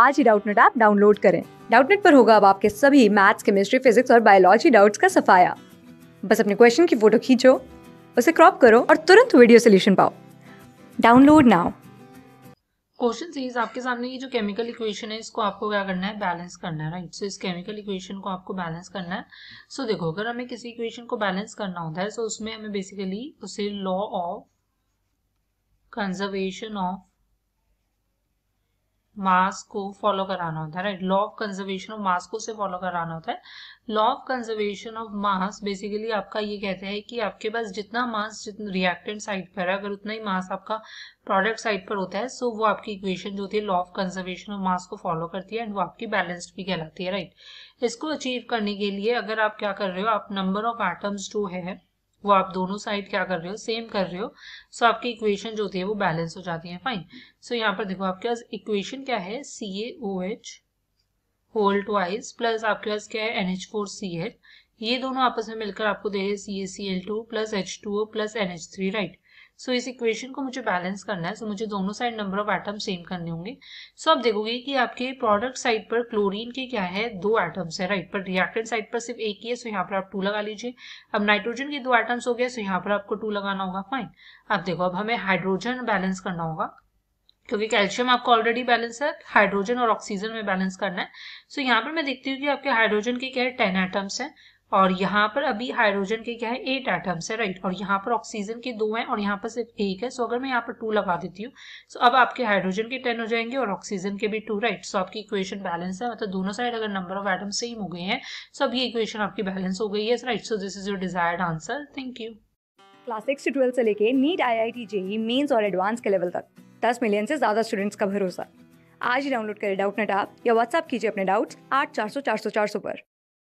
आज ही Doubtnut app download करें डाउटनेट पर होगा अब आपके सभी मैथ्स केमिस्ट्री फिजिक्स और बायोलॉजी डाउट्स का सफाया बस अपने क्वेश्चन की फोटो खींचो उसे क्रॉप करो और तुरंत वीडियो सोल्यूशन पाओ डाउनलोड नाउ क्वेश्चन सीरीज आपके सामने ये जो केमिकल इक्वेशन है इसको आपको क्या करना है बैलेंस करना है राइट सो इस केमिकल इक्वेशन को आपको बैलेंस करना है सो so, देखो अगर हमें किसी इक्वेशन को बैलेंस करना होता है सो so उसमें हमें बेसिकली उसे law of conservation of mass को फॉलो कराना होता है right law of conservation of mass को से फॉलो कराना होता है law of conservation of mass basically आपका ये कहता है कि आपके पास जितना मास जितना रिएक्टेंट साइड पर है अगर उतना ही मास आपका प्रोडक्ट साइड पर होता है सो वो आपकी इक्वेशन जो होती है law of conservation of mass को फॉलो करती है एंड वो आपकी बैलेंस्ड भी कहलाती है राइट इसको अचीव करने के लिए अगर आप क्या कर रहे हो आप नंबर ऑफ एटम्स जो है वो आप दोनों साइड क्या कर रहे हो सेम कर रहे हो सो so, आपकी इक्वेशन जो होती है वो बैलेंस हो जाती है फाइन सो so, यहाँ पर देखो आपके पास इक्वेशन क्या है C A O H whole twice plus आपके पास क्या है N H four C L ये दोनों आपस में मिलकर आपको दे रहे C A C L two plus H two O plus N H three right so so, इस इक्वेशन को मुझे बैलेंस करना है सो so, मुझे दोनों side number of atom same करने होंगे सो so, आप देखोगे कि आपके प्रोडक्ट साइड पर क्लोरीन के क्या है दो एटम्स है राइट पर रिएक्टेंट साइड पर सिर्फ एक ही है सो so यहाँ पर आप टू लगा लीजिए अब नाइट्रोजन के दो एटम्स हो गया सो so यहाँ पर आपको टू लगाना होगा फाइन अब देखो अब हमें हाइड्रोजन बैलेंस करना होगा क्योंकि कैल्शियम आपको ऑलरेडी बैलेंस है हाइड्रोजन और ऑक्सीजन में बैलेंस करना है सो so, यहाँ पर मैं देखती हूँ कि आपके हाइड्रोजन के क्या है टेन एटम्स हैं और यहाँ पर अभी हाइड्रोजन के क्या है एट एटम्स है राइट और यहाँ पर ऑक्सीजन के दो हैं और यहाँ पर सिर्फ एक है सो अगर मैं यहाँ पर टू लगा देती हूँ सो अब आपके हाइड्रोजन के टेन हो जाएंगे और ऑक्सीजन के भी टू राइट सो आपकी इक्वेशन बैलेंस है मतलब दोनों साइड अगर नंबर ऑफ एटम सेम हो गए हैं सो अब ये इक्वेशन आपकी बैलेंस हो गई है right so this is your desired answer thank you class six से ट्वेल्थ से लेके NEET I I T JEE mains और एडवांस के लेवल तक दस मिलियन से ज्यादा स्टूडेंट्स का भरोसा आज ही डाउनलोड करें डाउट नेट आप या व्हाट्सअप कीजिए अपने डाउट्स आठ चार सौ चार सौ चार सौ पर